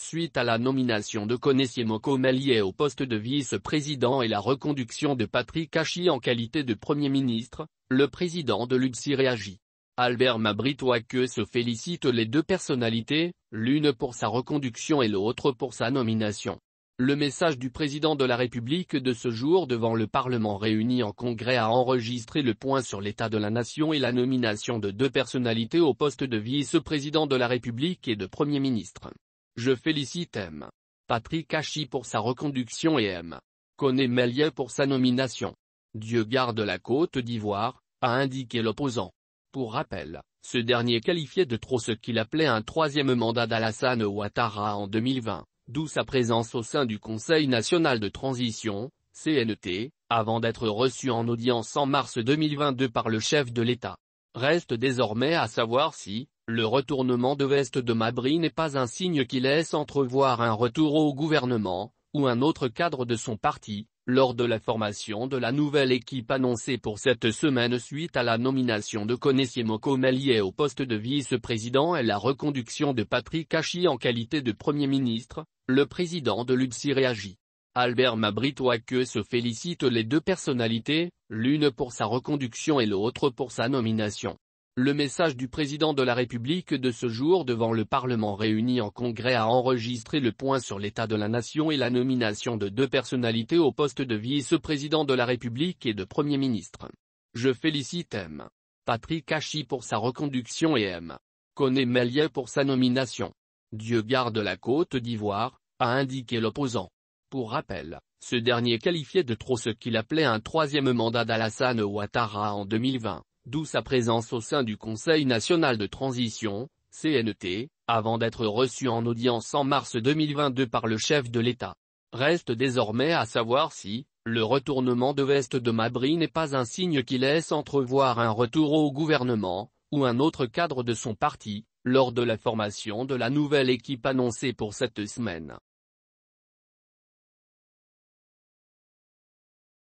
Suite à la nomination de Moko Melier au poste de vice-président et la reconduction de Patrick Hachi en qualité de Premier ministre, le président de l'UPSI réagit. Albert que se félicite les deux personnalités, l'une pour sa reconduction et l'autre pour sa nomination. Le message du président de la République de ce jour devant le Parlement réuni en congrès a enregistré le point sur l'état de la nation et la nomination de deux personnalités au poste de vice-président de la République et de Premier ministre. Je félicite M. Patrick Hachi pour sa reconduction et M. Coné Méliès pour sa nomination. Dieu garde la Côte d'Ivoire, a indiqué l'opposant. Pour rappel, ce dernier qualifiait de trop ce qu'il appelait un troisième mandat d'Alassane Ouattara en 2020, d'où sa présence au sein du Conseil national de transition, CNT, avant d'être reçu en audience en mars 2022 par le chef de l'État. Reste désormais à savoir si, le retournement de veste de Mabry n'est pas un signe qui laisse entrevoir un retour au gouvernement, ou un autre cadre de son parti, lors de la formation de la nouvelle équipe annoncée pour cette semaine suite à la nomination de Moko Melie au poste de vice-président et la reconduction de Patrick Hachi en qualité de Premier ministre, le président de l'UBSI réagit. Albert que se félicite les deux personnalités, l'une pour sa reconduction et l'autre pour sa nomination. Le message du président de la République de ce jour devant le Parlement réuni en congrès a enregistré le point sur l'état de la nation et la nomination de deux personnalités au poste de vice-président de la République et de Premier ministre. Je félicite M. Patrick Hachy pour sa reconduction et M. Coné Mellier pour sa nomination. Dieu garde la Côte d'Ivoire, a indiqué l'opposant. Pour rappel, ce dernier qualifiait de trop ce qu'il appelait un troisième mandat d'Alassane Ouattara en 2020 d'où sa présence au sein du Conseil national de transition, CNT, e avant d'être reçu en audience en mars 2022 par le chef de l'État. Reste désormais à savoir si, le retournement de veste de Mabry n'est pas un signe qui laisse entrevoir un retour au gouvernement, ou un autre cadre de son parti, lors de la formation de la nouvelle équipe annoncée pour cette semaine.